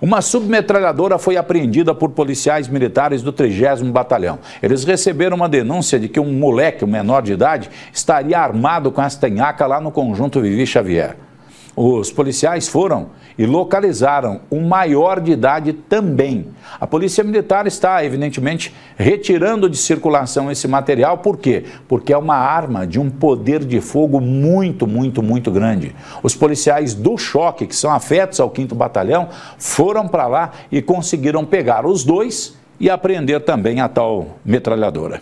Uma submetralhadora foi apreendida por policiais militares do 30 Batalhão. Eles receberam uma denúncia de que um moleque, um menor de idade, estaria armado com essa tenhaca lá no conjunto Vivi Xavier. Os policiais foram e localizaram o maior de idade também. A Polícia Militar está, evidentemente, retirando de circulação esse material, por quê? Porque é uma arma de um poder de fogo muito, muito, muito grande. Os policiais do choque, que são afetos ao 5 Batalhão, foram para lá e conseguiram pegar os dois e apreender também a tal metralhadora.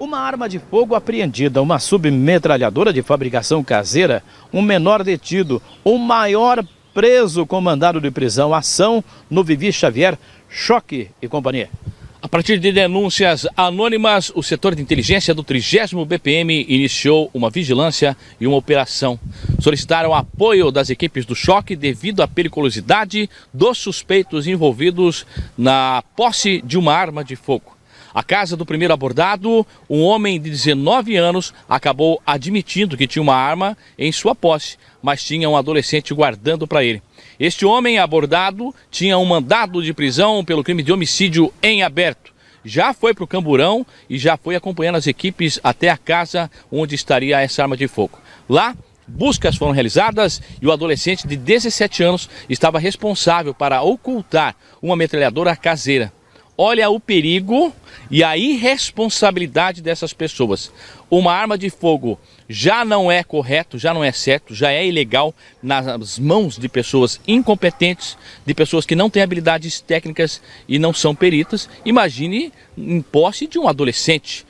Uma arma de fogo apreendida, uma submetralhadora de fabricação caseira, um menor detido, um maior preso com mandado de prisão, ação no Vivi Xavier, choque e companhia. A partir de denúncias anônimas, o setor de inteligência do 30 BPM iniciou uma vigilância e uma operação. Solicitaram apoio das equipes do choque devido à periculosidade dos suspeitos envolvidos na posse de uma arma de fogo. A casa do primeiro abordado, um homem de 19 anos, acabou admitindo que tinha uma arma em sua posse, mas tinha um adolescente guardando para ele. Este homem abordado tinha um mandado de prisão pelo crime de homicídio em aberto. Já foi para o Camburão e já foi acompanhando as equipes até a casa onde estaria essa arma de fogo. Lá, buscas foram realizadas e o adolescente de 17 anos estava responsável para ocultar uma metralhadora caseira olha o perigo e a irresponsabilidade dessas pessoas. Uma arma de fogo já não é correto, já não é certo, já é ilegal nas mãos de pessoas incompetentes, de pessoas que não têm habilidades técnicas e não são peritas. Imagine em posse de um adolescente.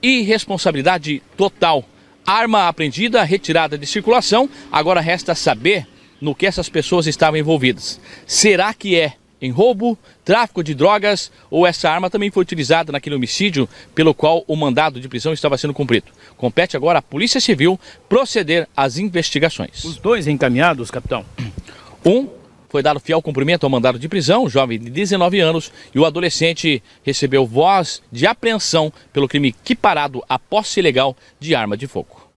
Irresponsabilidade total. Arma apreendida, retirada de circulação, agora resta saber no que essas pessoas estavam envolvidas. Será que é em roubo, tráfico de drogas ou essa arma também foi utilizada naquele homicídio pelo qual o mandado de prisão estava sendo cumprido. Compete agora à Polícia Civil proceder às investigações. Os dois encaminhados, capitão? Um foi dado fiel cumprimento ao mandado de prisão, jovem de 19 anos, e o adolescente recebeu voz de apreensão pelo crime equiparado à posse ilegal de arma de fogo.